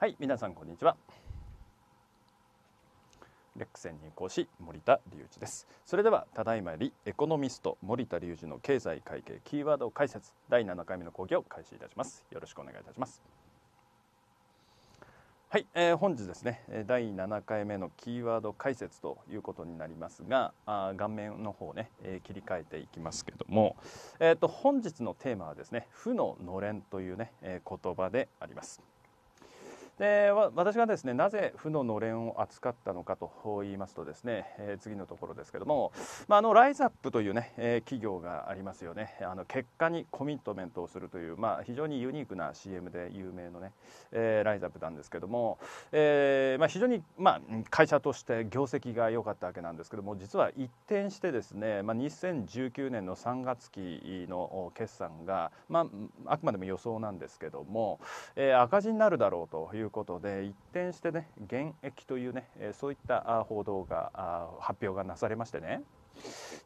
はい皆さんこんにちはレックスに講師森田隆一ですそれではただいまよりエコノミスト森田隆二の経済会計キーワード解説第7回目の講義を開始いたしますよろしくお願いいたしますはい、えー、本日ですね第7回目のキーワード解説ということになりますがあ顔面の方ね、えー、切り替えていきますけども、えーと、と本日のテーマはですね負ののれんというね、えー、言葉でありますで私がですねなぜ負ののれんを扱ったのかと言いますとですね、えー、次のところですけども、まあ、あのライザップというね、えー、企業がありますよねあの結果にコミットメントをするという、まあ、非常にユニークな CM で有名のね、えー、ライザップなんですけども、えーまあ、非常に、まあ、会社として業績が良かったわけなんですけども実は一転してですね、まあ、2019年の3月期の決算が、まあ、あくまでも予想なんですけども、えー、赤字になるだろうといういうことで一転してね現役というねそういった報道が発表がなされましてね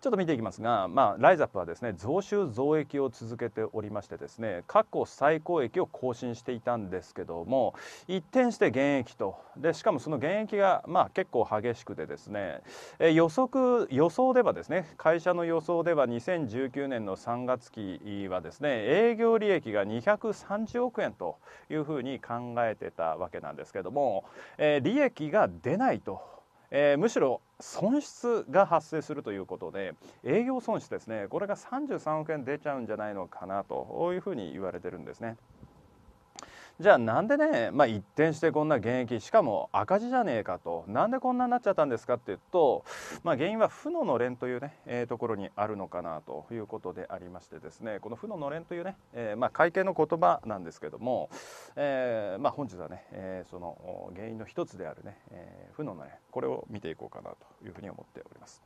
ちょっと見ていきますが、まあ、ライザップはですね増収増益を続けておりましてですね過去最高益を更新していたんですけども一転して減益とでしかもその減益がまあ結構激しくてですね予測予想ではですね会社の予想では2019年の3月期はですね営業利益が230億円というふうに考えてたわけなんですけども、え利益が出ないと、えむしろ損失が発生するということで営業損失ですねこれが33億円出ちゃうんじゃないのかなというふうに言われてるんですね。じゃあなんでね、まあ、一転してこんな現役しかも赤字じゃねえかとなんでこんなになっちゃったんですかっていうと、まあ、原因は負ののれんというね、えー、ところにあるのかなということでありましてですねこの負ののれんというね、えー、まあ、会計の言葉なんですけども、えー、ま本日はね、えその原因の一つであるね、え負ののれんこれを見ていこうかなというふうに思っております。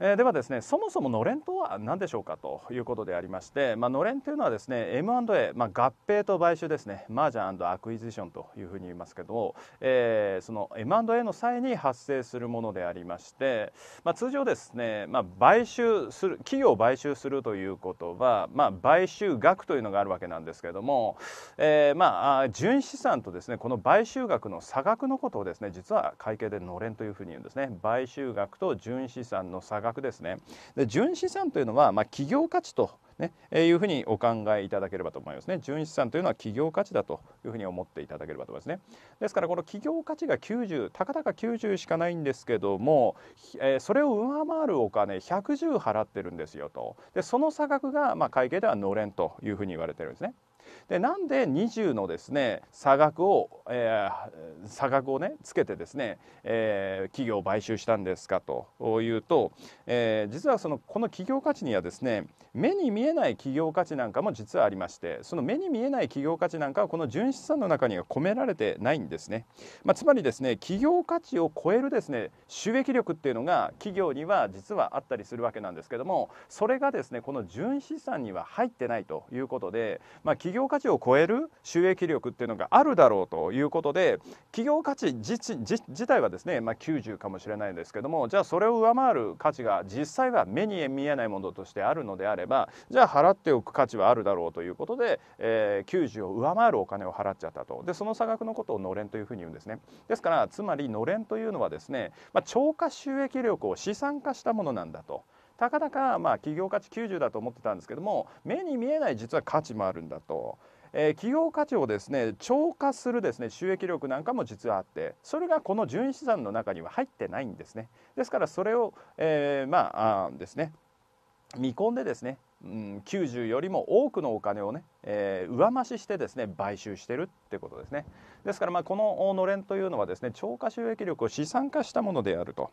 えー、ではですねそもそものれんとは何でしょうかということでありまして、まあのれんというのはですね M&A、まあ、合併と買収ですねマージャンアクイジションというふうに言いますけども、えー、その M&A の際に発生するものでありまして、まあ、通常ですね、まあ、買収する企業を買収するということは、まあ、買収額というのがあるわけなんですけども、えー、まあ純資産とですねこの買収額の差額のことをですね実は会計でのれんというふうに言うんですね買収額と純資産の差額額ですねで純資産というのは、まあ、企業価値とね、えー、いうふうにお考えいただければと思いますね。純資産というのは企業価値だというふうに思っていただければと思いますね。ですからこの企業価値が90たかだか90しかないんですけども、えー、それを上回るお金110払ってるんですよとでその差額がまあ会計ではのれんというふうに言われてるんですね。でなんで20のですね差額を、えー、差額をねつけてですね、えー、企業を買収したんですかというと、えー、実はそのこの企業価値にはですね目に見えない企業価値なんかも実はありましてその目に見えない企業価値なんかはこの純資産の中には込められてないんですね、まあ、つまりですね企業価値を超えるですね収益力っていうのが企業には実はあったりするわけなんですけどもそれがですねこの純資産には入ってないということで、まあ、企業価値値を超える収益力っていうのがあるだろうということで企業価値自体はですね、まあ、90かもしれないんですけどもじゃあそれを上回る価値が実際は目に見えないものとしてあるのであればじゃあ払っておく価値はあるだろうということで、えー、90を上回るお金を払っちゃったとでその差額のことをのれんというふうに言うんですねですからつまりのれんというのはですね、まあ、超過収益力を資産化したものなんだと。たかだかまあ企業価値90だと思ってたんですけども目に見えない実は価値もあるんだと。えー、企業価値をですね超過するですね収益力なんかも実はあってそれがこの純資産の中には入ってないんですねですからそれを、えー、まあですね見込んでですね、うん、90よりも多くのお金をね、えー、上増ししてですね買収してるってことですねですからまあこののれんというのはですね超過収益力を資産化したものであると。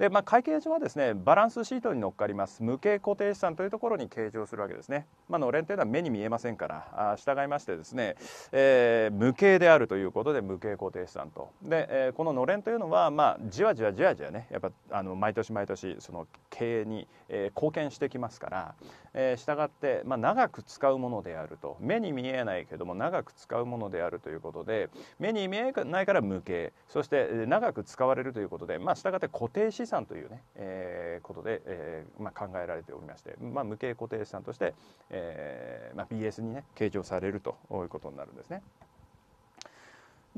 で、まあ、会計上はですねバランスシートに乗っかります無形固定資産というところに計上するわけですね、まあのれんというのは目に見えませんからあ従いましてですね、えー、無形であるということで無形固定資産とで、えー、こののれんというのは、まあ、じわじわじわじわねやっぱあの毎年毎年その経営に、えー、貢献してきますから、えー、従って、まあ、長く使うものであると目に見えないけども長く使うものであるということで目に見えないから無形そして長く使われるということで、まあ、従って固定資産産というね、えー、ことで、えーまあ、考えられておりまして、まあ、無形固定資産として、えーまあ、BS にね計上されるということになるんですね。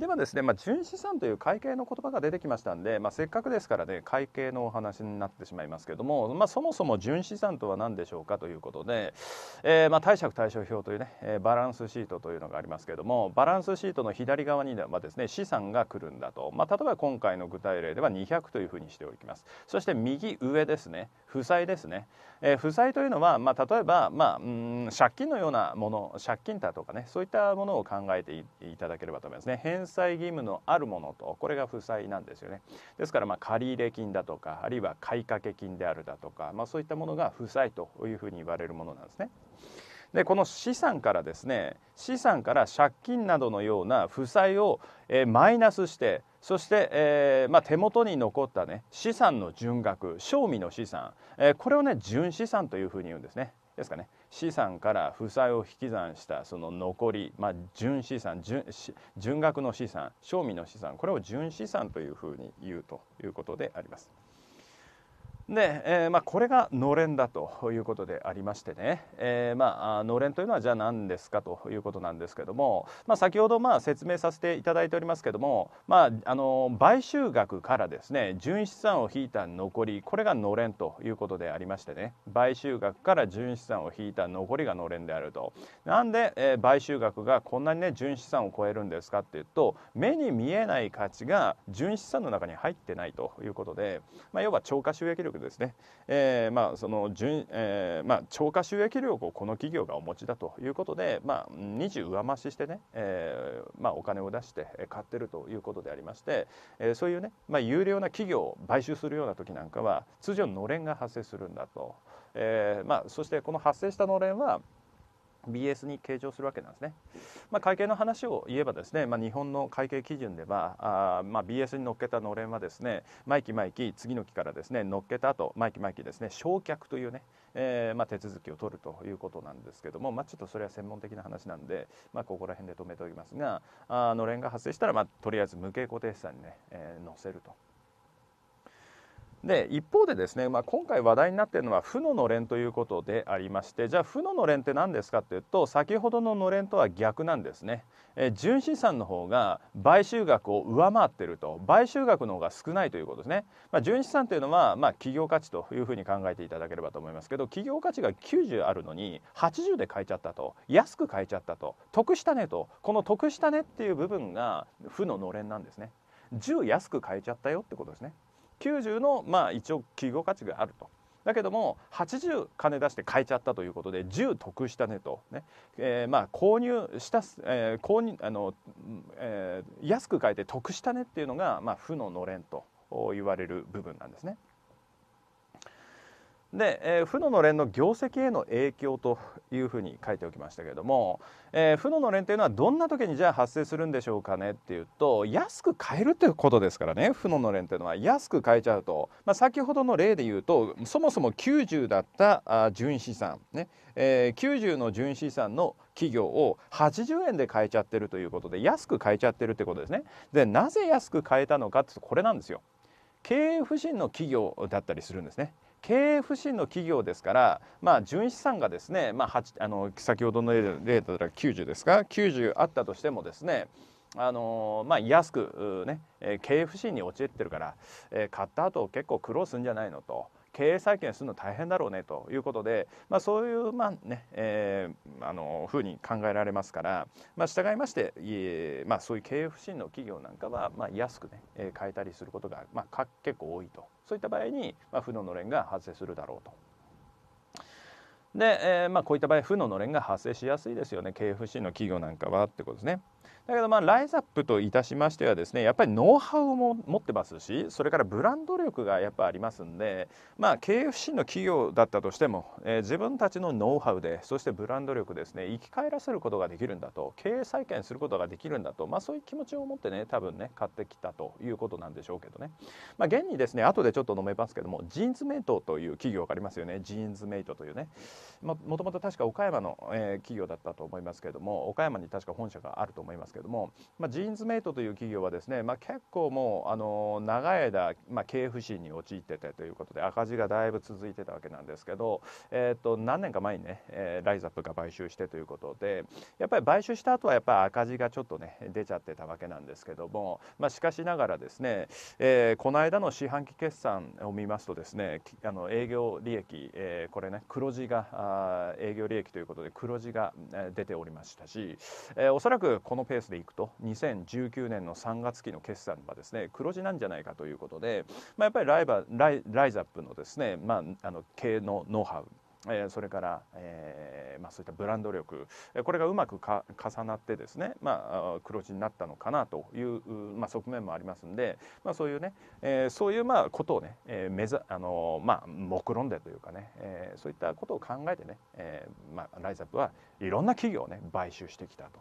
ではですね、まあ、純資産という会計の言葉が出てきましたんで、まあ、せっかくですからね会計のお話になってしまいますけども、まあ、そもそも純資産とは何でしょうかということで、えー、ま貸借対照表というね、えバランスシートというのがありますけどもバランスシートの左側にはですね資産が来るんだと、ま例えば今回の具体例では200というふうにしておきますそして右上ですね負債ですね、えー、負債というのは、ま例えば、まうん借金のようなもの借金だとかねそういったものを考えていただければと思いますね済義務のあるものとこれが負債なんですよねですからま借入金だとかあるいは買掛金であるだとか、まあ、そういったものが負債というふうに言われるものなんですね。でこの資産からですね資産から借金などのような負債を、えー、マイナスしてそして、えー、まあ、手元に残ったね資産の純額賞味の資産、えー、これをね純資産というふうに言うんですねですかね。資産から負債を引き算したその残り、まあ、純資産純額の資産賞味の資産これを純資産というふうに言うということであります。で、えー、まあ、これがのれんだということでありましてね、えー、まあ、のれんというのはじゃあ何ですかということなんですけども、まあ、先ほどまあ説明させていただいておりますけども、まあ、あの買収額からですね純資産を引いた残りこれがのれんということでありましてね買収額から純資産を引いた残りがのれんであると。なんで、えー、買収額がこんなにね純資産を超えるんですかっていうと目に見えない価値が純資産の中に入ってないということで、まあ、要は超過収益力ですね、えー、まあその純、えー、まあ超過収益力をこの企業がお持ちだということで、まあ20上増ししてね、えー、まあお金を出して買ってるということでありまして、えー、そういうね、まあ有料な企業を買収するような時なんかは通常のれんが発生するんだと、えー、まあそしてこの発生したのれんは BS に計上するわけなんですね、まあ、会計の話を言えばですね、まあ、日本の会計基準ではあ、まあ、BS に乗っけたのれんはですね毎期毎期次の期からですね乗っけた後毎期毎期ですね焼却というね、えー、まあ、手続きを取るということなんですけども、まあ、ちょっとそれは専門的な話なんで、まあ、ここら辺で止めておきますがあのれんが発生したら、まあ、とりあえず無形固定資産にね、えー、載せると。で一方でですね、まあ、今回話題になっているのは負ののれんということでありましてじゃあ負ののれんって何ですかっていうと先ほどののれんとは逆なんですね、え純資産の方が買収額を上回っていると買収額の方が少ないということですね、まあ、純資産というのは、まあ、企業価値というふうに考えていただければと思いますけど企業価値が90あるのに80で買えちゃったと安く買えちゃったと得したねとこの得したねっていう部分が負ののれんなんですね10安く買えちゃったよってことですね90のまあ一応企業価値があると。だけども80金出して買えちゃったということで10得したねとね、えー、まあ購入した、えー購入あのえー、安く買えて得したねっていうのが、まあ、負ののれんと言われる部分なんですね。で、えー、負の連の業績への影響というふうに書いておきましたけれども、えー、負の連というのはどんな時にじゃあ発生するんでしょうかねっていうと安く買えるっていうことですからね負の連というのは安く買えちゃうと、まあ、先ほどの例で言うとそもそも90だったあ純資産ね、えー、90の純資産の企業を80円で買えちゃってるということで安く買えちゃってるってことですね。でなぜ安く買えたのかってこれなんですよ。経営不振の企業だったりするんですね。経営不振の企業ですから、まあ、純資産がですね、まあ、あの先ほどの例だったら90ですか90あったとしてもですねあのまあ、安く、ね、経営不振に陥ってるから、え買った後結構苦労するんじゃないのと。経営再建するの大変だろうねということで、まあ、そういうまう、ね、えー、あの風に考えられますから、まあ、従いまして、えー、まあ、そういう経営不振の企業なんかは、ま安くね、え買えたりすることが、まあ、結構多いとそういった場合に、ま負ののれんが発生するだろうと。で、えー、まこういった場合負ののれんが発生しやすいですよね経営不振の企業なんかはってことですね。だけどまあライザップといたしましてはですねやっぱりノウハウも持ってますしそれからブランド力がやっぱありますんでまあ営不振の企業だったとしても、えー、自分たちのノウハウでそしてブランド力ですね生き返らせることができるんだと経営再建することができるんだとまあそういう気持ちを持ってね多分ね買ってきたということなんでしょうけどねまあ現にですね後でちょっと飲めますけどもジーンズメイトという企業がありますよねジーンズメイトというねもともと確か岡山の、えー、企業だったと思いますけれども岡山に確か本社があると思いますますけども、まあ、ジーンズメイトという企業はですね、まあ、結構もうあの長い間、まあ、経営不振に陥っててということで赤字がだいぶ続いてたわけなんですけど、えー、と何年か前にね、えー、ライザップが買収してということでやっぱり買収した後はやっぱり赤字がちょっとね出ちゃってたわけなんですけども、まあ、しかしながらですね、えー、この間の四半期決算を見ますとですねあの営業利益、えー、これね黒字があ営業利益ということで黒字が出ておりましたし、えー、おそらくこのペースでいくと2019年の3月期の決算はですね黒字なんじゃないかということで、まあ、やっぱりライバライライザップのですね、まあ、あの経営のノウハウえー、それから、えーまあ、そういったブランド力これがうまくか重なってですね、まあ、黒字になったのかなという、まあ、側面もありますんで、まあ、そういうね、えー、そういうまあことをね、えー目ざあのまあ、目論んでというかね、えー、そういったことを考えてね、えーまあ、ライザップはいろんな企業をね買収してきたと。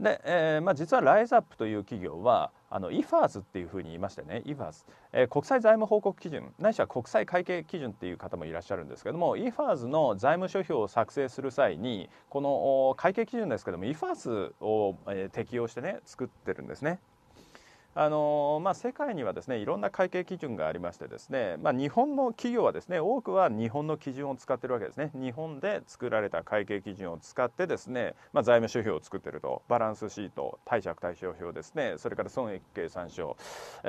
で、えーまあ、実はライズアップという企業はあのフ f a s っていうふうに言いましてねフ f a s えー、国際財務報告基準ないしは国際会計基準っていう方もいらっしゃるんですけどもフ f a s の財務諸表を作成する際にこの会計基準ですけどもフ f a s を、えー、適用してね作ってるんですね。あのまあ、世界にはですねいろんな会計基準がありましてですね、まあ、日本の企業はですね多くは日本の基準を使っているわけですね日本で作られた会計基準を使ってですね、まあ、財務諸表を作ってるとバランスシート貸借対照表ですねそれから損益計算書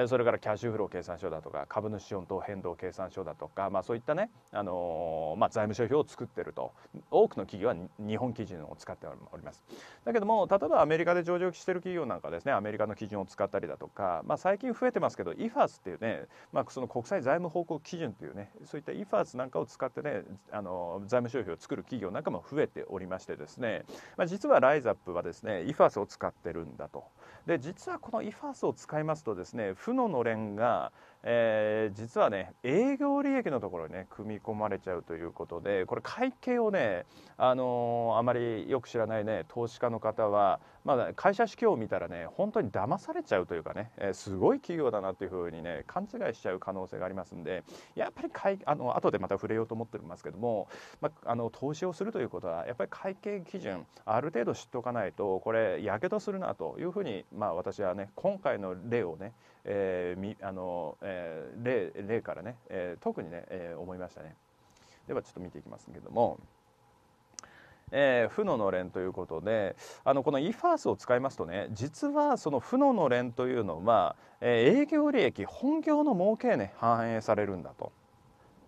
それからキャッシュフロー計算書だとか株主資本等変動計算書だとか、まあ、そういったね、あのまあ、財務諸表を作っていると多くの企業は日本基準を使っておりますだけども例えばアメリカで上場している企業なんかですねアメリカの基準を使ったりだとかか、まあ、最近増えてますけど IFAS っていうね、まあ、その国際財務報告基準というねそういった IFAS なんかを使ってねあの財務諸表を作る企業なんかも増えておりましてですね、まあ、実はライザップはですね IFAS を使ってるんだとで実はこの IFAS を使いますとですね負ののれんがえー、実はね営業利益のところにね組み込まれちゃうということでこれ会計をね、あのー、あまりよく知らないね投資家の方は、まあ、会社指標を見たらね本当に騙されちゃうというかね、えー、すごい企業だなっていうふうにね勘違いしちゃう可能性がありますんでやっぱり会あの後でまた触れようと思ってますけども、まあ、あの投資をするということはやっぱり会計基準ある程度知っておかないとこれやけどするなというふうに、まあ、私はね今回の例をねえー、あの、えー、例例からね、えー、特にね、えー、思いましたね。ではちょっと見ていきますけども。えー、負ののれん」ということであのこの e ファースを使いますとね実はその負ののれん」というのは、えー、営業利益本業の儲けね、反映されるんだと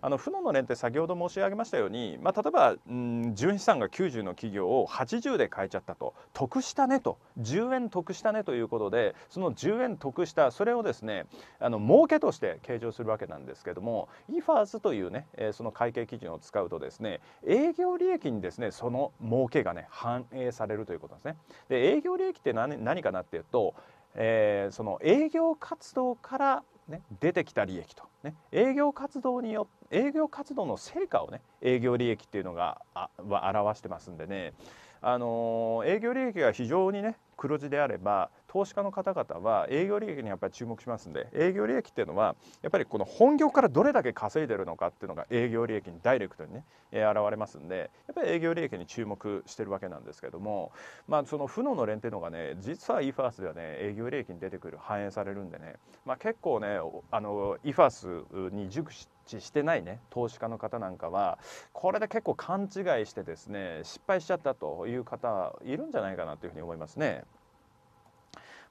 あの負のの連って先ほど申し上げましたように、まあ、例えば、うん、純資産が90の企業を80で買えちゃったと得したねと10円得したねということでその10円得したそれをですねあの儲けとして計上するわけなんですけども EFAS というね、えー、その会計基準を使うとですね営業利益にですねその儲けがね反映されるということですね。で営業利益って何何かなっていうと、えー、その営業活動からね、出てきた利益と、ね、営業活動によ営業活動の成果をね営業利益っていうのがあは表してますんでね、あのー、営業利益が非常にね黒字であれば投資家の方々は営業利益にやっぱり注目しますんで営業利益っていうのはやっぱりこの本業からどれだけ稼いでるのかっていうのが営業利益にダイレクトにね、え現れますんでやっぱり営業利益に注目してるわけなんですけどもまあその負ののれんっていうのがね実は e ファースではね営業利益に出てくる反映されるんでね、まあ、結構ねあの e ファースに熟知してないね投資家の方なんかはこれで結構勘違いしてですね失敗しちゃったという方いるんじゃないかなというふうに思いますね。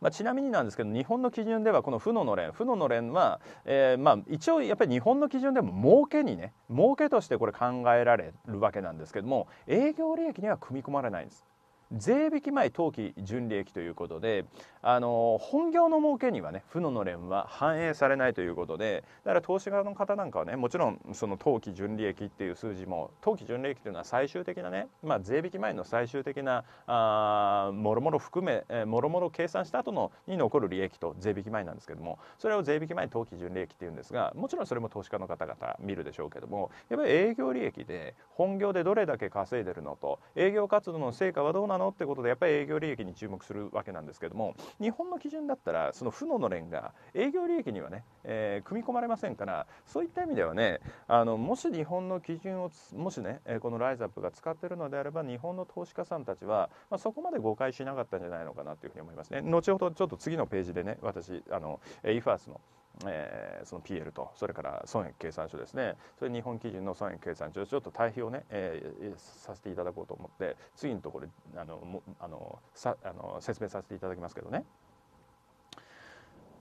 まあ、ちなみになんですけど日本の基準ではこの負ののれん負ののれんは、えー、まあ一応やっぱり日本の基準でも儲けにね儲けとしてこれ考えられるわけなんですけども営業利益には組み込まれないんです。税引き前当期純利益ということであの本業の儲けにはね負ののれんは反映されないということでだから投資家の方なんかはねもちろんその当期純利益っていう数字も当期純利益というのは最終的なね、まあ、税引き前の最終的なあもろもろ含め、えー、もろもろ計算した後のに残る利益と税引き前なんですけどもそれを税引き前当期純利益っていうんですがもちろんそれも投資家の方々見るでしょうけどもやっぱり営業利益で本業でどれだけ稼いでるのと営業活動の成果はどうなんのってことでやっぱり営業利益に注目するわけなんですけども日本の基準だったらその負ののれんが営業利益にはね、えー、組み込まれませんからそういった意味ではねあのもし日本の基準をもしねこのライズアップが使ってるのであれば日本の投資家さんたちは、まあ、そこまで誤解しなかったんじゃないのかなというふうに思いますね。後ほどちょっと次のページでね私あの e ァースのえー、その PL とそれから損益計算書ですねそれ日本基準の損益計算書ちょっと対比をね、えー、させていただこうと思って次のところあのもあのさあの説明させていただきますけどね。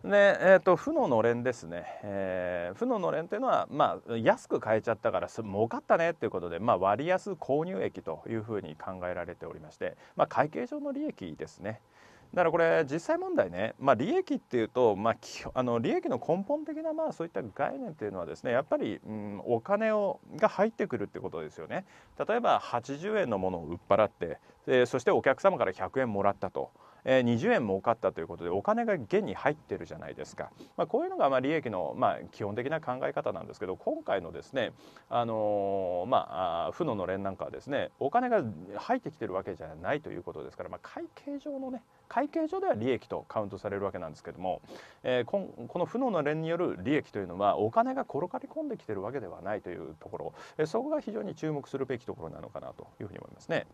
でえーと、負ののれんですね、えー、負ののれんというのは、まあ、安く買えちゃったから儲かったねということで、まあ、割安購入益というふうに考えられておりまして、まあ、会計上の利益ですね、だからこれ実際問題ね、まあ、利益っていうと、まあ、あの利益の根本的なまあそういった概念っていうのはですねやっぱり、うん、お金をが入ってくるってことですよね。例えば80円のものを売っ払ってでそしてお客様から100円もらったと。え20円儲かったということでお金が現に入ってるじゃないですか、まあ、こういうのがま利益のま基本的な考え方なんですけど今回のですね、あのー、まあ、負ののれんなんかはですねお金が入ってきてるわけじゃないということですから、まあ、会計上のね会計上では利益とカウントされるわけなんですけども、えー、この負のの連による利益というのはお金が転がり込んできてるわけではないというところ、えー、そこが非常に注目するべきところなのかなというふうに思いますね。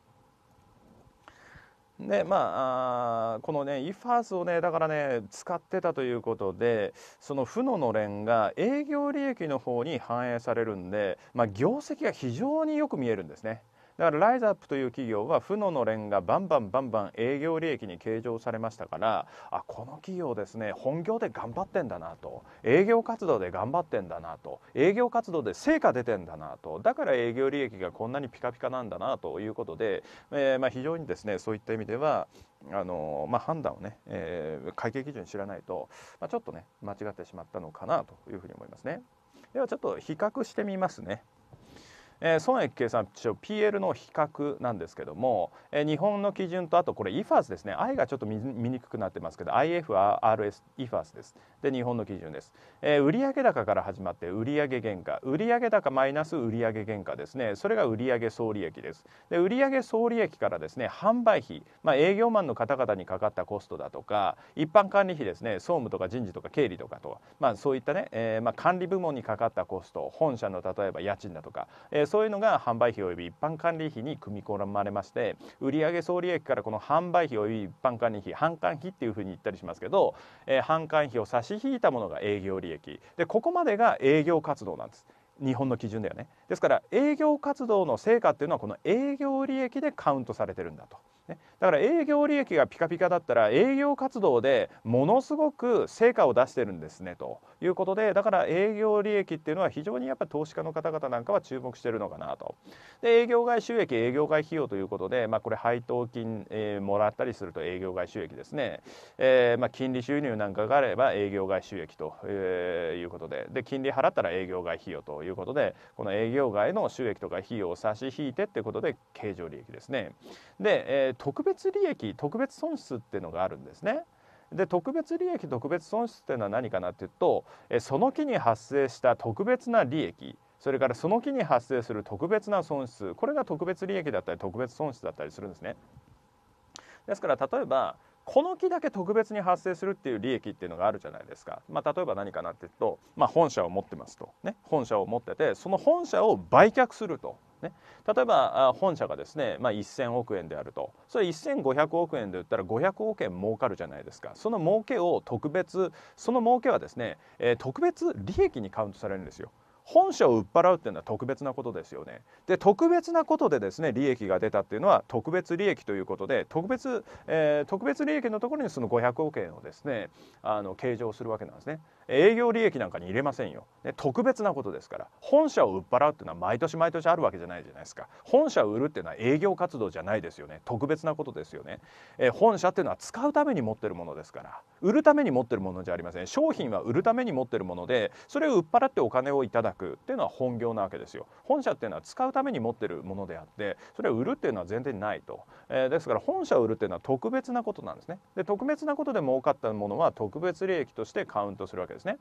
でまあ、このねイファースをねだからね使ってたということでその負ののれんが営業利益の方に反映されるんで、まあ、業績が非常によく見えるんですね。だからライズアップという企業は負ののれんがバンバンバンバン営業利益に計上されましたからあこの企業ですね本業で頑張ってんだなと営業活動で頑張ってんだなと営業活動で成果出てんだなとだから営業利益がこんなにピカピカなんだなということで、えー、まあ、非常にですねそういった意味ではあのまあ、判断をね、えー、会計基準知らないと、まあ、ちょっとね間違ってしまったのかなというふうに思いますね。ではちょっと比較してみますね。えー、損益計算書 PL の比較なんですけども、えー、日本の基準とあとこれ IFAS ですね I がちょっと見にくくなってますけど IFRS IFAS ですで日本の基準です、えー、売上高から始まって売上原価売上高マイナス売上原価ですねそれが売上総利益ですで売上総利益からですね販売費、まあ、営業マンの方々にかかったコストだとか一般管理費ですね総務とか人事とか経理とかとまあ、そういったね、えーまあ、管理部門にかかったコスト本社の例えば家賃だとか、えーそういうのが販売費及び一般管理費に組み込まれまして売上総利益からこの販売費及び一般管理費販管費っていうふうに言ったりしますけど、えー、販管費を差し引いたものが営業利益でここまでが営業活動なんです。日本の基準だよねですから営業活動の成果っていうのはこの営業利益でカウントされてるんだと。ね、だから営業利益がピカピカだったら営業活動でものすごく成果を出してるんですねということでだから営業利益っていうのは非常にやっぱ投資家の方々なんかは注目してるのかなとで営業外収益営業外費用ということで、まあ、これ配当金、えー、もらったりすると営業外収益ですね、えー、まあ、金利収入なんかがあれば営業外収益と、えいうことでで金利払ったら営業外費用ということでこの営業外の収益とか費用を差し引いてってことで経常利益ですねで、えー特別利益特別損失っていうのがあるんですね。で特別利益特別損失っていうのは何かなっていうと、えその木に発生した特別な利益それからその木に発生する特別な損失これが特別利益だったり特別損失だったりするんですね。ですから例えばこの木だけ特別に発生するっていう利益っていうのがあるじゃないですか、まあ、例えば何かなっていうと、まあ、本社を持ってますと、ね、本社を持っててその本社を売却すると。ね、例えば本社がですね、まあ、1000億円であるとそれ1500億円で売ったら500億円儲かるじゃないですかその儲けを特別その儲けはですね、えー、特別利益にカウントされるんですよ。本社を売っ払うっていうのは特別なことですよね。で特別なことでですね利益が出たっていうのは特別利益ということで特別、えー、特別利益のところにその500億円をですねあの計上するわけなんですね。営業利益なんかに入れませんよ、ね、特別なことですから本社を売っ払うっていうのは毎年毎年あるわけじゃないじゃないですか本社を売るっていうのは営業活動じゃないですよね特別なことですよね、えー、本社っていうのは使うために持ってるものですから売るために持ってるものじゃありません商品は売るために持ってるものでそれを売っ払ってお金をいただっていうのは本業なわけですよ本社っていうのは使うために持ってるものであってそれを売るっていうのは全然ないと、えー、ですから本社を売るっていうのは特別なことなんですねで特別なことで儲かったものは特別利益としてカウントするわけですね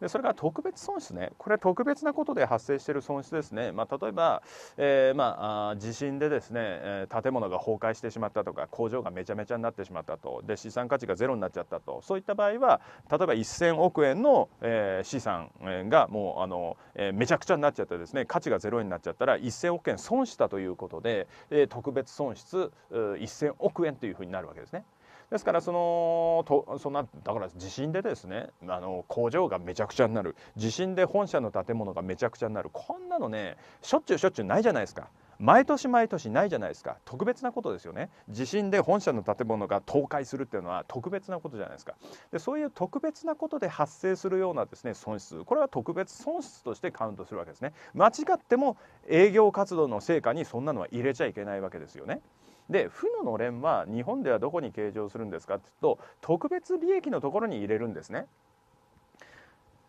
でそれから特別損失ねこれ特別なことで発生している損失ですね、まあ、例えば、えー、まあ、地震でですね建物が崩壊してしまったとか工場がめちゃめちゃになってしまったとで資産価値がゼロになっちゃったとそういった場合は例えば1000億円の、えー、資産がもうあの、えー、めちゃくちゃになっちゃってですね価値がゼロになっちゃったら1000億円損したということで、え特別損失1000億円というふうになるわけですね。ですからそのとそんなだから地震でですねあの工場がめちゃくちゃになる地震で本社の建物がめちゃくちゃになるこんなのねしょっちゅうしょっちゅうないじゃないですか。毎年毎年ないじゃないですか特別なことですよね地震で本社の建物が倒壊するっていうのは特別なことじゃないですかでそういう特別なことで発生するようなですね損失これは特別損失としてカウントするわけですね間違っても営業活動の成果にそんなのは入れちゃいけないわけですよねで負ののれんは日本ではどこに計上するんですかって言うと特別利益のところに入れるんですね。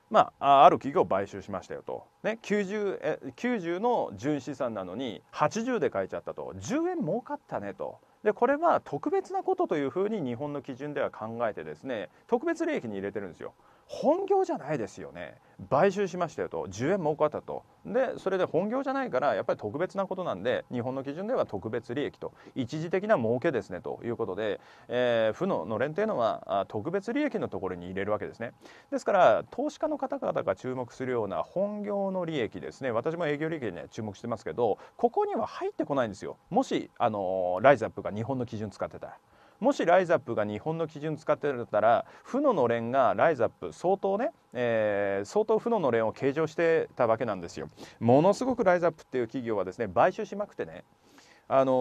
まあ、ある企業を買収しましたよと、ね、90, え90の純資産なのに80で買えちゃったと10円儲かったねとでこれは特別なことというふうに日本の基準では考えてですね特別利益に入れてるんですよ。本業じゃないですよね買収しましたよと10円儲かったとでそれで本業じゃないからやっぱり特別なことなんで日本の基準では特別利益と一時的な儲けですねということで、えー、負ののれんというのは特別利益のところに入れるわけですねですから投資家の方々が注目するような本業の利益ですね私も営業利益には注目してますけどここには入ってこないんですよもしあのライズアップが日本の基準使ってたら。もしライザップが日本の基準使ってたら負ののれんがライザップ相当ね、えー、相当負ののれんを計上してたわけなんですよ。ものすごくライザップっていう企業はですね買収しまくてねあの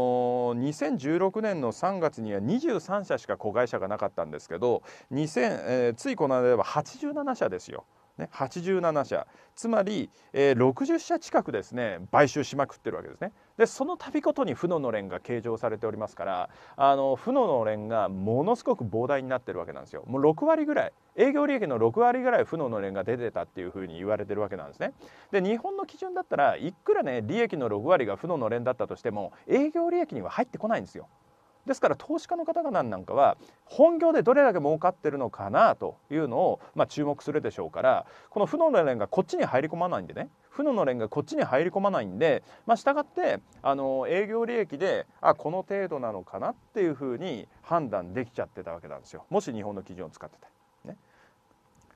2016年の3月には23社しか子会社がなかったんですけど2000、えー、ついこの間では87社ですよ。ね、87社つまり、えー、60社近くですね買収しまくってるわけですね。でその度ごとに負ののれんが計上されておりますからあの負ののれんがものすごく膨大になってるわけなんですよ。もう6割ぐらい営業利益の6割ぐらい負ののれんが出てたっていうふうに言われてるわけなんですね。で日本の基準だったらいくらね利益の6割が負ののれんだったとしても営業利益には入ってこないんですよ。ですから投資家の方々なんかは本業でどれだけ儲かってるのかなというのを、まあ、注目するでしょうからこの負の連がこっちに入り込まないんでね負のの連がこっちに入り込まないんで、まあ、したがってあの営業利益であこの程度なのかなっていうふうに判断できちゃってたわけなんですよもし日本の基準を使ってて。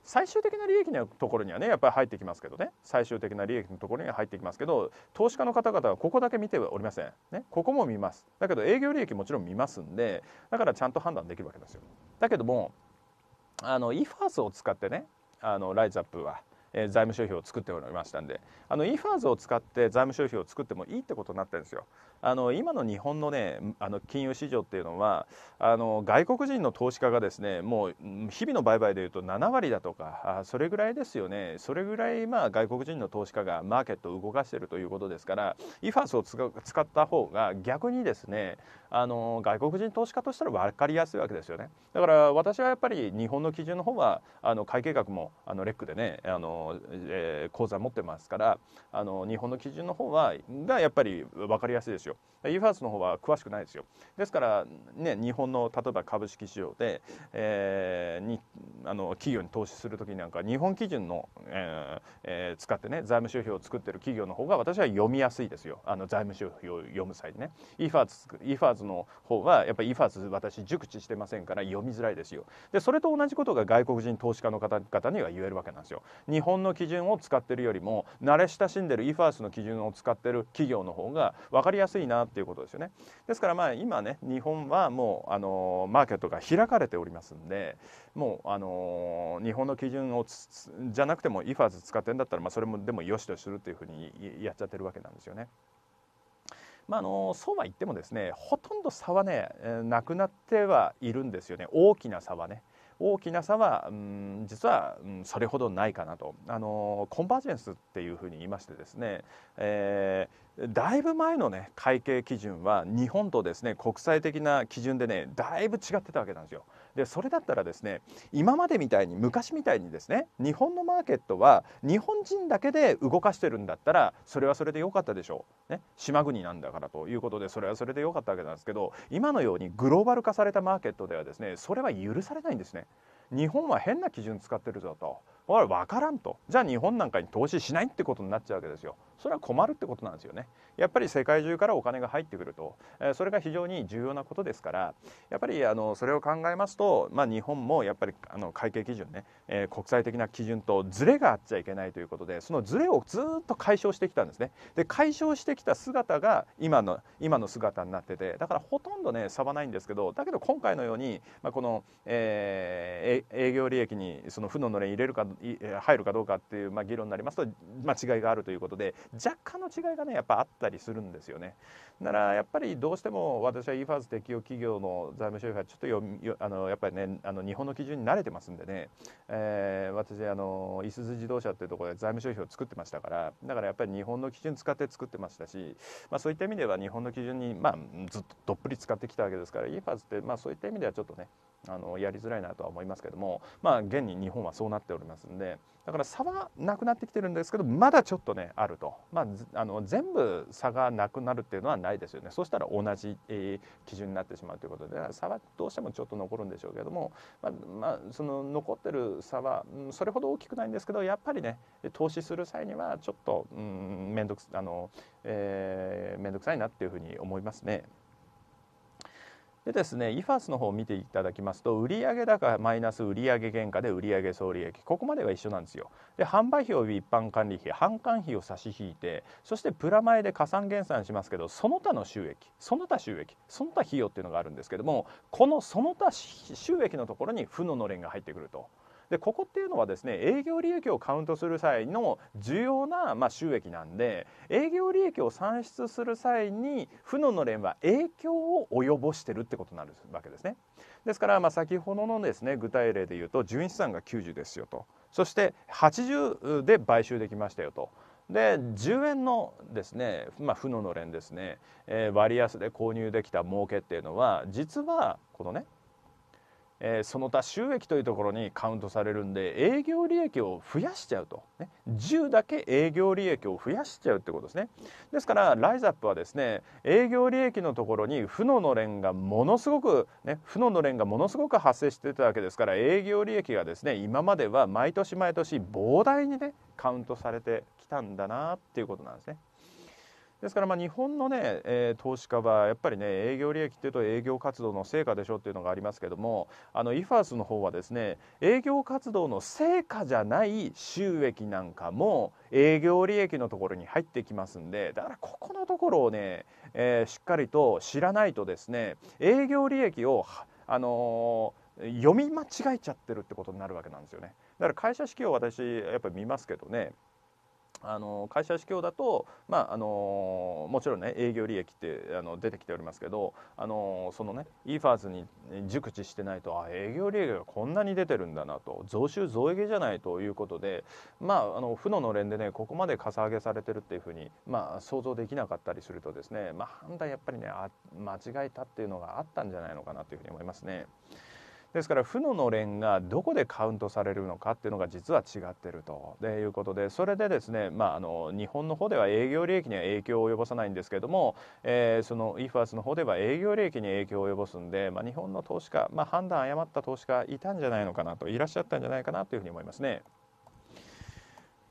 最終的な利益のところにはねやっぱり入ってきますけどね最終的な利益のところには入ってきますけど投資家の方々はここだけ見てはおりませんねここも見ますだけど営業利益もちろん見ますんでだからちゃんと判断できるわけですよだけどもあの e ファースを使ってねあのライズアップは財務諸表を作っておりましたんであのイ eFAS を使って財務諸表を作ってもいいってことになってるんですよ。あの今の日本のねあの金融市場っていうのはあの外国人の投資家がですねもう日々の売買でいうと7割だとかあそれぐらいですよねそれぐらいまあ外国人の投資家がマーケットを動かしてるということですからイファー s を使った方が逆にですねあの外国人投資家としたら分かりやすいわけですよねだから私はやっぱり日本の基準の方はあの会計学もあのレックでねあの、えー、口座持ってますからあの日本の基準の方はがやっぱり分かりやすいですよ e ファースの方は詳しくないですよですからね日本の例えば株式市場で、えー、にあの企業に投資する時なんか日本基準の、えーえー、使ってね財務諸表を作ってる企業の方が私は読みやすいですよあの財務諸表を読む際にね e ファーズ e ファーズの方はやっぱり EFAS 私熟知してませんから読みづらいですよでそれと同じことが外国人投資家の方々には言えるわけなんですよ日本の基準を使ってるよりも慣れ親しんでる EFAS の基準を使ってる企業の方が分かりやすいなっていうことですよねですからまあ今ね日本はもうあのマーケットが開かれておりますんでもうあの日本の基準をじゃなくても EFAS 使ってるんだったらまあそれもでもよしとするっていうふうにやっちゃってるわけなんですよね。まあ、あのそうは言ってもですねほとんど差はねなくなってはいるんですよね大きな差はね。大きな差は、うん、実は、うん、それほどないかなとあのコンバージェンスっていうふうに言いましてですね、えー、だいぶ前のね会計基準は日本とですね国際的な基準でねだいぶ違ってたわけなんですよ。でそれだったらですね今までみたいに昔みたいにですね日本のマーケットは日本人だけで動かしてるんだったらそれはそれで良かったでしょう、ね、島国なんだからということでそれはそれで良かったわけなんですけど今のようにグローバル化されたマーケットではですねそれは許されないんですね。日本は変な基準使ってるぞと。分からんとじゃあ日本なんかに投資しないってことになっちゃうわけですよそれは困るってことなんですよね。やっぱり世界中からお金が入ってくると、えそれが非常に重要なことですからやっぱりあのそれを考えますと、まあ、日本もやっぱりあの会計基準ね、え国際的な基準とズレがあっちゃいけないということでそのズレをずっと解消してきたんですね。で解消してきた姿が今の今の姿になっててだからほとんどね差はないんですけどだけど今回のように、まあ、この、えー、営業利益にその負ののれん入れるか入るかどうかっていう、まあ、議論になりますと、まあ、違いがあるということで若干の違いがねやっぱあったったりするんですよね。ならやっぱりどうしても私は e ファーズ適用企業の財務省はちょっとよあのやっぱりねあの日本の基準に慣れてますんでね、えー、私あのいすゞ自動車っていうところで財務省費を作ってましたからだからやっぱり日本の基準使って作ってましたし、まあ、そういった意味では日本の基準に、まあ、ずっとどっぷり使ってきたわけですから e f a ーズって、まあ、そういった意味ではちょっとねあのやりづらいなとは思いますけどもまあ現に日本はそうなっておりますんでだから差はなくなってきてるんですけどまだちょっとねあると、まあ、あの全部差がなくなるっていうのはないですよねそしたら同じ、えー、基準になってしまうということで差はどうしてもちょっと残るんでしょうけども、まあ、まあ、その残ってる差は、うん、それほど大きくないんですけどやっぱりね投資する際にはちょっと面倒、うん、くあの、えー、くさいなっていうふうに思いますね。でですね、IFAS の方を見ていただきますと、売上高マイナス売上原価で売上総利益、ここまでが一緒なんですよ。で、販売費及び一般管理費、販管費を差し引いて、そしてプラマイで加算減算しますけど、その他の収益、その他収益、その他費用っていうのがあるんですけども、このその他収益のところに負ののれんが入ってくると。でここっていうのはですね営業利益をカウントする際の重要な、まあ、収益なんで営業利益を算出する際に負ののれんは影響を及ぼしてるってことになるわけですね。ですから、まあ、先ほどのですね具体例で言うと純資産が90ですよとそして80で買収できましたよと。で10円のですね、まあ、負ののれんですね、えー、割安で購入できた儲けっていうのは実はこのねえー、その他収益というところにカウントされるんで営業利益を増やしちゃうと、ね、10だけ営業利益を増やしちゃうってことですねですからライザップはですね営業利益のところに負ののれんがものすごく、ね、負ののれんがものすごく発生してたわけですから営業利益がですね今までは毎年毎年膨大にねカウントされてきたんだなっていうことなんですね。ですからま日本のね、ええ投資家はやっぱり、ね、営業利益というと営業活動の成果でしょっていうのがありますけどもあのイファースの方はですね営業活動の成果じゃない収益なんかも営業利益のところに入ってきますんでだからここのところをね、えー、しっかりと知らないとですね営業利益をあのー読み間違えちゃってるってことになるわけなんですよねだから会社指揮を私やっぱり見ますけどねあの会社市況だと、まあ、あのもちろんね営業利益ってあの出てきておりますけどあのそのね e ファーズに熟知してないとあ営業利益がこんなに出てるんだなと増収増益じゃないということでまああの負ののれんでねここまでかさ上げされてるっていうふうに、まあ、想像できなかったりするとですね、まあ、判断やっぱりねあ間違えたっていうのがあったんじゃないのかなというふうに思いますね。ですから負ののれんがどこでカウントされるのかっていうのが実は違ってるとでいうことでそれでですね、まあ、あの日本の方では営業利益には影響を及ぼさないんですけども、えー、その IFAS の方では営業利益に影響を及ぼすんで、まあ、日本の投資家、まあ、判断誤った投資家いたんじゃないのかなといらっしゃったんじゃないかなというふうに思いますね。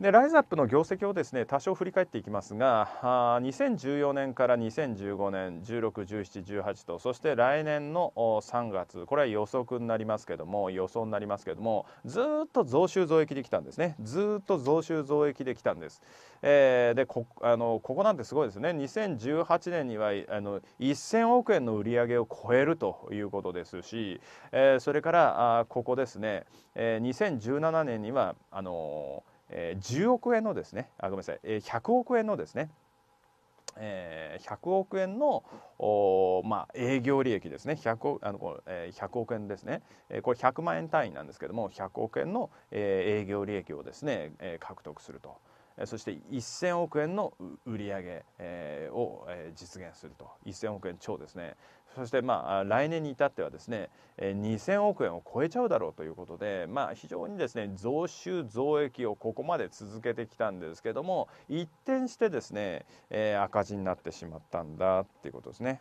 でライズアップの業績をですね多少振り返っていきますがあ2014年から2015年161718とそして来年の3月これは予測になりますけども予想になりますけどもずっと増収増益できたんですねずっと増収増益できたんです、えー、でこあのここなんてすごいですね2018年にはあの1000億円の売り上げを超えるということですし、えー、それからあここですね、えー、2017年にはあのーえ10億円のですねあごめんなさい、え100億円のですねえー、100億円のお、まあ、営業利益ですね 100, あのこれ、えー、100億円ですね、えー、これ100万円単位なんですけども100億円の、えー、営業利益をですね、えー、獲得すると、えー、そして1000億円の売り上げ、えー、を、えー、実現すると1000億円超ですねそしてまあ来年に至ってはですね2000億円を超えちゃうだろうということで、まあ、非常にですね増収増益をここまで続けてきたんですけども一転してですね赤字になってしまったんだっていうことですね。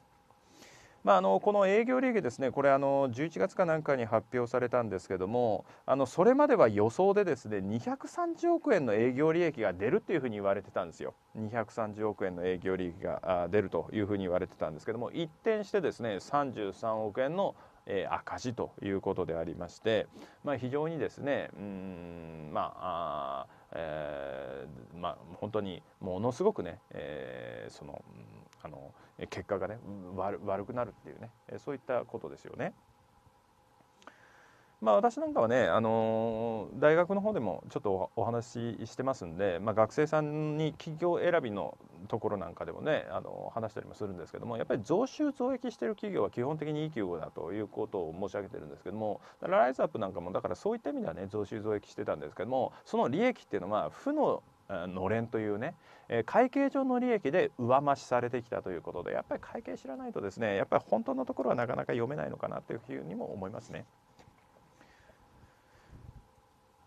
まあ、あのこの営業利益ですねこれあの11月かなんかに発表されたんですけどもあのそれまでは予想でですね230億円の営業利益が出るっていうふうに言われてたんですよ230億円の営業利益が出るというふうに言われてたんですけども一転してですね33億円のえ赤字ということでありまして、まあ、非常にですねうんまあえー、まあ、本当にものすごくね、えー、そのあの結果がね悪くなるっていうねそういったことですよね。まあ、私なんかはね、あの大学の方でもちょっとお話ししてますんで、まあ、学生さんに企業選びのところなんかでもね、あの話したりもするんですけどもやっぱり増収増益してる企業は基本的にいい企業だということを申し上げてるんですけどもライズアップなんかもだからそういった意味ではね増収増益してたんですけどもその利益っていうのは負ののれんというね、え会計上の利益で上増しされてきたということでやっぱり会計知らないとですねやっぱり本当のところはなかなか読めないのかなというふうにも思いますね。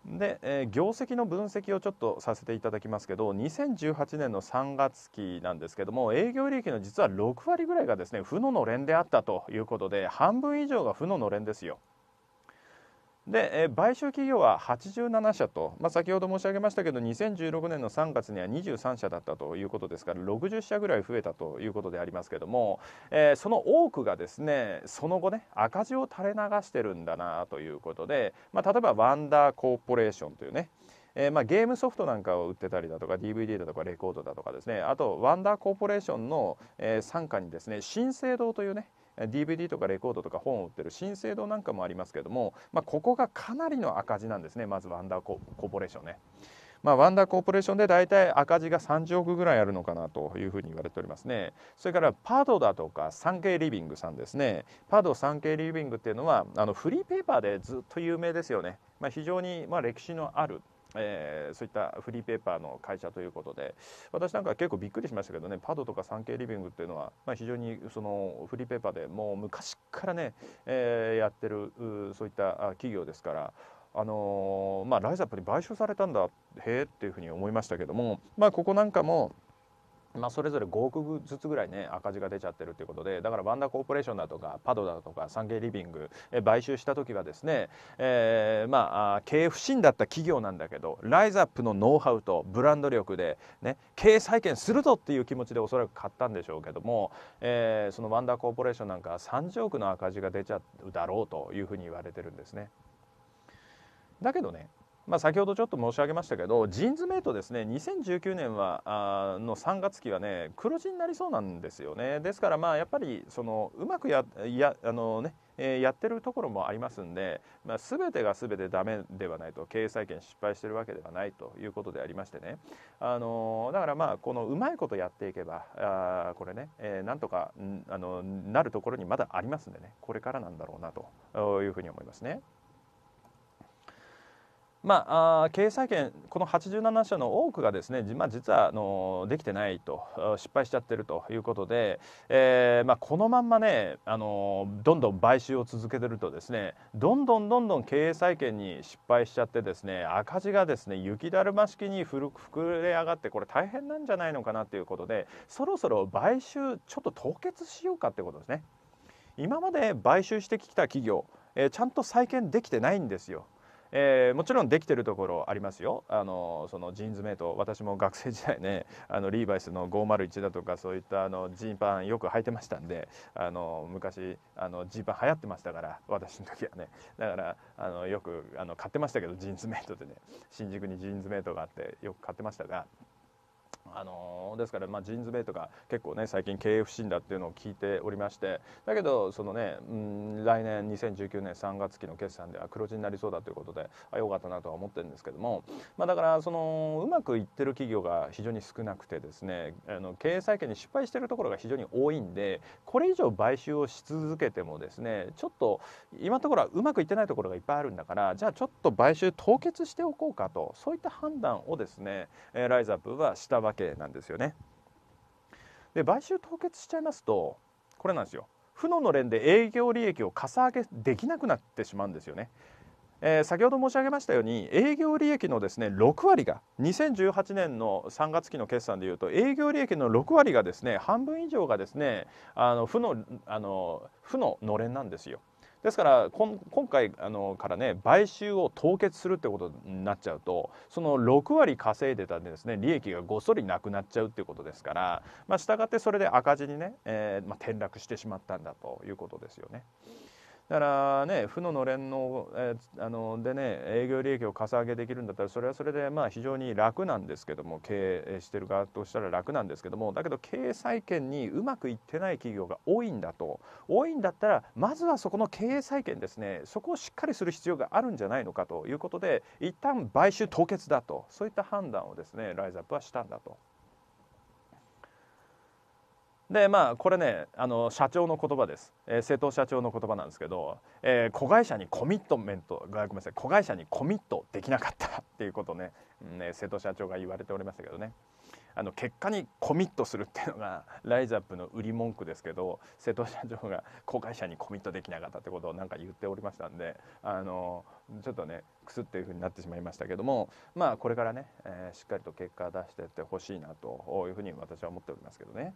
で、えー、業績の分析をちょっとさせていただきますけど2018年の3月期なんですけども営業利益の実は6割ぐらいがですね負ののれんであったということで半分以上が負ののれんですよ。で買収企業は87社と、まあ、先ほど申し上げましたけど2016年の3月には23社だったということですから60社ぐらい増えたということでありますけども、えー、その多くがですねその後ね赤字を垂れ流してるんだなということで、まあ、例えばワンダーコーポレーションというねえー、まあ、ゲームソフトなんかを売ってたりだとか DVD だとかレコードだとかですねあとワンダーコーポレーションの、えー、傘下にですね新生堂というね DVD とかレコードとか本を売ってる新生堂なんかもありますけども、まあ、ここがかなりの赤字なんですねまずワンダーコーポレーションね。まあ、ワンダーコーポレーションで大体赤字が30億ぐらいあるのかなというふうに言われておりますねそれからパドだとか3イリビングさんですねパド3イリビングっていうのはあのフリーペーパーでずっと有名ですよね、まあ、非常にまあ歴史のあるえー、そういったフリーペーパーの会社ということで私なんか結構びっくりしましたけどねパドとか 3K リビングっていうのは、まあ、非常にそのフリーペーパーでもう昔からね、えー、やってるそういった企業ですから。あのー、まあ、ライザップに買収されたんだへえっていうふうに思いましたけども、まあ、ここなんかもまあ、それぞれ5億ずつぐらいね赤字が出ちゃってるということでだからバンダーコーポレーションだとかパドだとか産経リビング買収した時はですね、えー、まあ経営不振だった企業なんだけどライズアップのノウハウとブランド力で、ね、経営再建するぞっていう気持ちでおそらく買ったんでしょうけども、えー、そのバンダーコーポレーションなんか30億の赤字が出ちゃうだろうというふうに言われてるんですね。だけどねまあ、先ほどちょっと申し上げましたけどジーンズメイトですね2019年はあの3月期はね黒字になりそうなんですよねですからまあやっぱりそのうまくややあのねえー、やってるところもありますんで、まあ、全てが全てダメではないと経営再建失敗してるわけではないということでありましてね、あのだからまあこのうまいことやっていけばあこれね、えー、なんとかあのなるところにまだありますんでねこれからなんだろうなというふうに思いますね。まあ、あ経営再建この87社の多くがですね、まあ、実はあのできてないと失敗しちゃってるということで、えーまあ、このまんまねあのどんどん買収を続けてるとですねどんどんどんどん経営再建に失敗しちゃってですね赤字がですね雪だるま式に膨れ上がってこれ大変なんじゃないのかなということでそろそろ買収ちょっと凍結しようかってことですね。今まで買収してきた企業、えー、ちゃんと再建できてないんですよえー、もちろんできてるところありますよあのそのジーンズメイト私も学生時代ね あのリーバイスの501だとかそういったあのジーパンよく履いてましたんであの昔あのジーパン流行ってましたから私の時はねだからあのよくあの買ってましたけどジーンズメイトでね新宿にジーンズメイトがあってよく買ってましたが。あのー、ですから、まあ、ジーンズベイとか結構ね最近経営不振だっていうのを聞いておりましてだけどそのね、うん、来年2019年3月期の決算では黒字になりそうだということであよかったなとは思ってるんですけども、まあ、だからそのうまくいってる企業が非常に少なくてですねあの経営再建に失敗してるところが非常に多いんでこれ以上買収をし続けてもですねちょっと今のところはうまくいってないところがいっぱいあるんだからじゃあちょっと買収凍結しておこうかとそういった判断をですねライズアップはしたわけけなんですよね。で買収凍結しちゃいますとこれなんですよ負のの連で営業利益をかさ上げできなくなってしまうんですよね。えー、先ほど申し上げましたように営業利益のですね6割が2018年の3月期の決算でいうと営業利益の6割がですね半分以上がですねあの負のあの負ののれんなんですよ。ですから今回あのからね買収を凍結するってことになっちゃうとその6割稼いでたんでですね利益がごっそりなくなっちゃうっていうことですから、まあ、したがってそれで赤字にね、えー、まあ、転落してしまったんだということですよね。だからね負ののれんの,、えあのでね営業利益をかさ上げできるんだったらそれはそれでまあ非常に楽なんですけども経営してる側としたら楽なんですけどもだけど経営再建にうまくいってない企業が多いんだと多いんだったらまずはそこの経営再建ですねそこをしっかりする必要があるんじゃないのかということで一旦買収凍結だとそういった判断をですねライズアップはしたんだと。でまあこれねあの社長の言葉です、えー、瀬戸社長の言葉なんですけど、えー、子会社にコミットメントごめんなさい子会社にコミットできなかったっていうことね,、うん、ね瀬戸社長が言われておりましたけどねあの結果にコミットするっていうのがライザップの売り文句ですけど瀬戸社長が子会社にコミットできなかったってことをなんか言っておりましたんであのちょっとねくすっていうふうになってしまいましたけどもまあこれからね、えー、しっかりと結果出してってほしいなというふうに私は思っておりますけどね。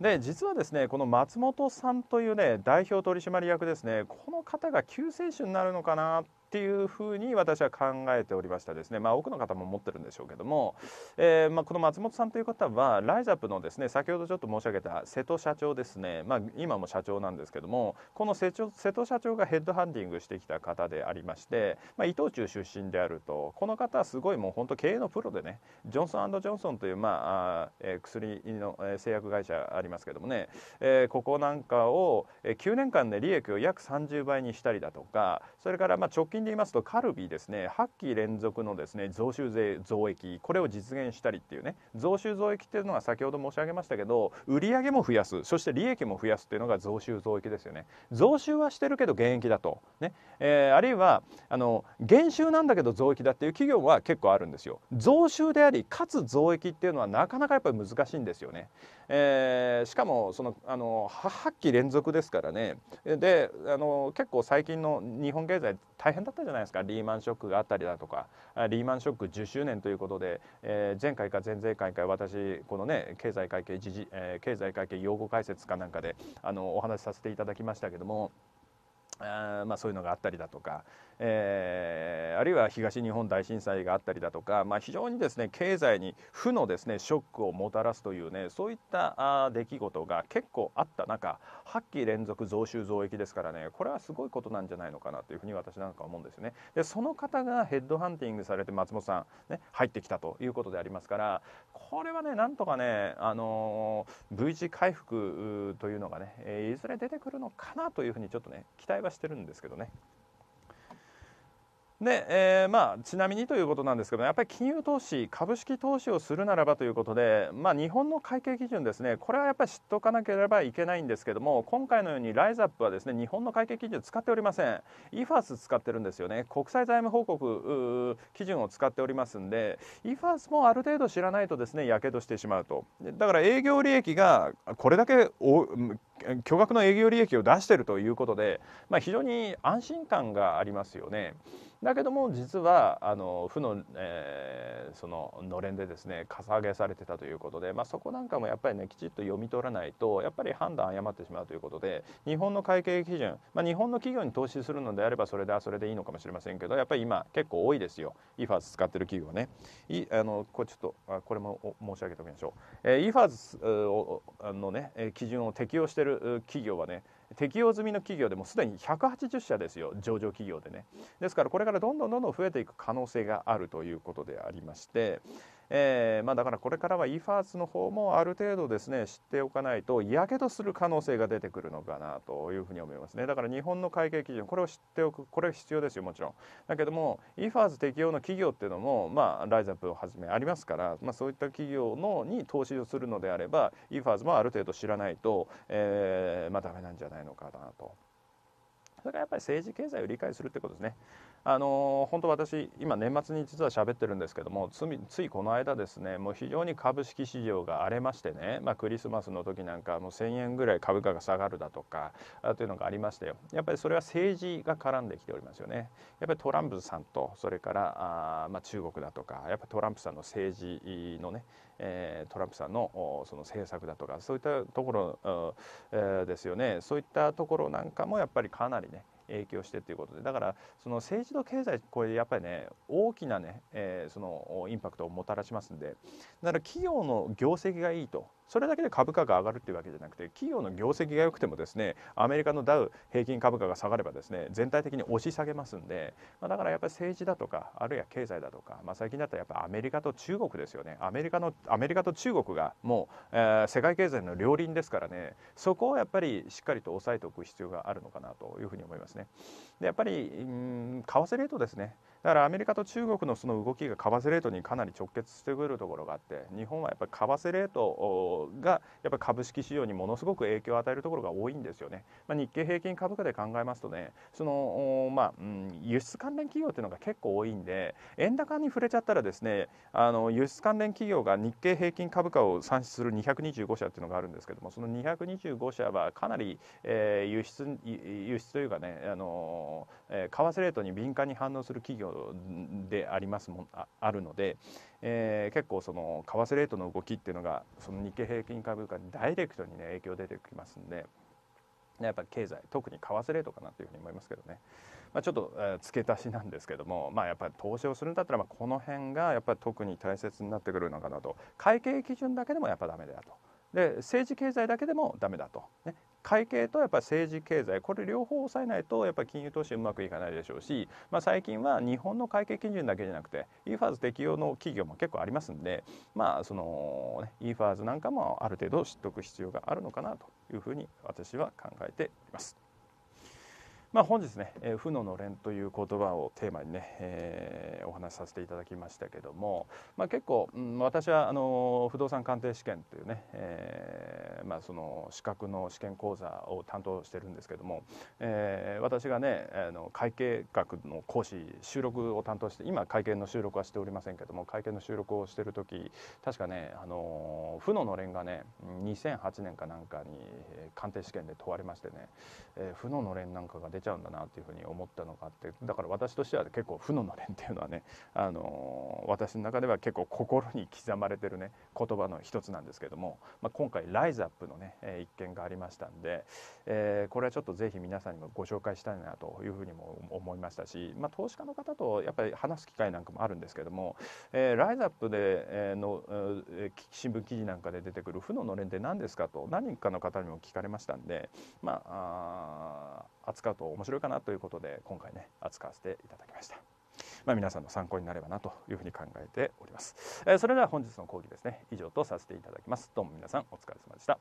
で実はですねこの松本さんというね代表取締役ですねこの方が救世主になるのかなっていうふうに私は考えておりましたですね、まあ、多くの方も持ってるんでしょうけども、えー、まあ、この松本さんという方はライザップのですね先ほどちょっと申し上げた瀬戸社長ですね、まあ、今も社長なんですけどもこの瀬戸社長がヘッドハンディングしてきた方でありまして、まあ、伊藤忠出身であるとこの方はすごいもう本当経営のプロでねジョンソンジョンソンという、まあ、え薬の、え製薬会社ありますけどもね、えー、ここなんかを9年間で利益を約30倍にしたりだとかそれからまあ直近近で言いますとカルビですね8期連続のですね増収税増益これを実現したりっていうね増収増益っていうのは先ほど申し上げましたけど売上も増やすそして利益も増やすっていうのが増収増益ですよね増収はしてるけど減益だとね、えー、あるいはあの減収なんだけど増益だっていう企業は結構あるんですよ増収でありかつ増益っていうのはなかなかやっぱり難しいんですよねえー、しかもそのあの8期連続ですからねであの結構最近の日本経済大変だったじゃないですかリーマンショックがあったりだとかリーマンショック10周年ということで、えー、前回か前々回か私このね経済会計時事、えー、経済会計用語解説かなんかであのお話しさせていただきましたけども。あまあ、そういうのがあったりだとか、えー、あるいは東日本大震災があったりだとか、まあ、非常にですね経済に負のですねショックをもたらすというねそういったあ出来事が結構あった中8期連続増収増益ですからねこれはすごいことなんじゃないのかなというふうに私なんか思うんですよね。でその方がヘッドハンティングされて松本さん、ね、入ってきたということでありますからこれはねなんとかね、あのー、V 字回復というのがねいずれ出てくるのかなというふうにちょっとね期待ははしてるんですけどね。で、えー、まあ、ちなみにということなんですけど、ね、やっぱり金融投資、株式投資をするならばということで、まあ、日本の会計基準ですね、これはやっぱり知っておかなければいけないんですけども、今回のようにライザップはですね日本の会計基準使っておりません、IFAS 使ってるんですよね、国際財務報告基準を使っておりますんで、IFAS もある程度知らないとですねやけどしてしまうと。だから営業利益がこれだけ巨額の営業利益を出してるということで、まあ、非常に安心感がありますよね。だけども実はあの負の,、えー、そののれんでですねかさ上げされてたということで、まあ、そこなんかもやっぱりねきちっと読み取らないとやっぱり判断誤ってしまうということで日本の会計基準、まあ、日本の企業に投資するのであればそれでそれでいいのかもしれませんけどやっぱり今結構多いですよ e f a s 使ってる企業ね。いあのこれちょっとあこれも申し上げておきましょう。えー、f a s のね基準を適用してる企業はね適用済みの企業でもすでに180社ですよ上場企業でねですからこれからどんどんどんどん増えていく可能性があるということでありましてえー、まあ、だからこれからは EFAS の方もある程度ですね知っておかないとやけどする可能性が出てくるのかなというふうに思いますねだから日本の会計基準これを知っておくこれ必要ですよもちろんだけども EFAS 適用の企業っていうのも、まあ、ライザップをはじめありますから、まあ、そういった企業のに投資をするのであれば EFAS もある程度知らないと、えー、まあ、ダメなんじゃないのかなと。それからやっぱり政治経済を理解するってことですね。あの本当私今年末に実は喋ってるんですけどもついこの間ですねもう非常に株式市場が荒れましてね、まあ、クリスマスの時なんかもう1,000円ぐらい株価が下がるだとかというのがありましたよやっぱりそれは政治が絡んできておりますよねやっぱりトランプさんとそれからあ、まあ、中国だとかやっぱトランプさんの政治のね、えトランプさんのその政策だとかそういったところ、えですよねそういったところなんかもやっぱりかなりね影響してということでだからその政治と経済これやっぱりね大きなね、えー、そのインパクトをもたらしますんでだから企業の業績がいいとそれだけで株価が上がるというわけじゃなくて企業の業績が良くてもですねアメリカのダウ平均株価が下がればですね全体的に押し下げますんで、まあ、だからやっぱり政治だとかあるいは経済だとか、まあ、最近だったらやっぱアメリカと中国ですよねアメリカのアメリカと中国がもう、えー、世界経済の両輪ですからねそこをやっぱりしっかりと抑えておく必要があるのかなというふうに思いますね。でやっぱり、うん、為替レートですねだからアメリカと中国のその動きが為替レートにかなり直結してくるところがあって日本はやっぱり為替レートがやっぱ株式市場にものすごく影響を与えるところが多いんですよね、まあ、日経平均株価で考えますとねそのまあ、うん、輸出関連企業っていうのが結構多いんで円高に触れちゃったらですねあの輸出関連企業が日経平均株価を算出する225社っていうのがあるんですけどもその225社はかなり、えー、輸出輸出というかねあの、えー、為替レートに敏感に反応する企業でありますもああるので、えー、結構その為替レートの動きっていうのがその日経平均株価にダイレクトにね影響出てきますんで。やっぱ経済特に為替レートかなというふうに思いますけどね、まあ、ちょっと、えー、付け足しなんですけども、まあ、やっぱり投資をするんだったら、まあ、この辺がやっぱり特に大切になってくるのかなと会計基準だけでもやっぱダメだとで政治経済だけでもダメだと、ね、会計とやっぱ政治経済これ両方抑えないとやっぱ金融投資うまくいかないでしょうし、まあ、最近は日本の会計基準だけじゃなくて EFAS 適用の企業も結構ありますんでまあその、ね、EFAS なんかもある程度知っておく必要があるのかなというふうに私は考えています。まあ、本日ね「えー、負ののれん」という言葉をテーマにね、えー、お話しさせていただきましたけども、まあ、結構、うん、私はあの不動産鑑定試験というね、えーまあ、その資格の試験講座を担当してるんですけども、えー、私がねあの会計学の講師収録を担当して今会計の収録はしておりませんけども会計の収録をしてる時確かねあの負ののれんがね2008年かなんかに鑑定試験で問われましてね、えー、負ののれんなんかが出ちゃうんだなというふうに思ったのがあってだから私としては結構負ののれんっていうのはね、あのー、私の中では結構心に刻まれてるね言葉の一つなんですけども、まあ、今回「ライズアップのね、えー、一件がありましたんで、えー、これはちょっとぜひ皆さんにもご紹介したいなというふうにも思いましたし、まあ、投資家の方とやっぱり話す機会なんかもあるんですけども「えー、ライズアップで、えー、の、えー、新聞記事なんかで出てくる負ののれんって何ですかと何人かの方にも聞かれましたんでまああ扱うと面白いかなということで今回ね扱わせていただきました。まあ、皆さんの参考になればなというふうに考えております。えー、それでは本日の講義ですね以上とさせていただきます。どうも皆さんお疲れ様でした。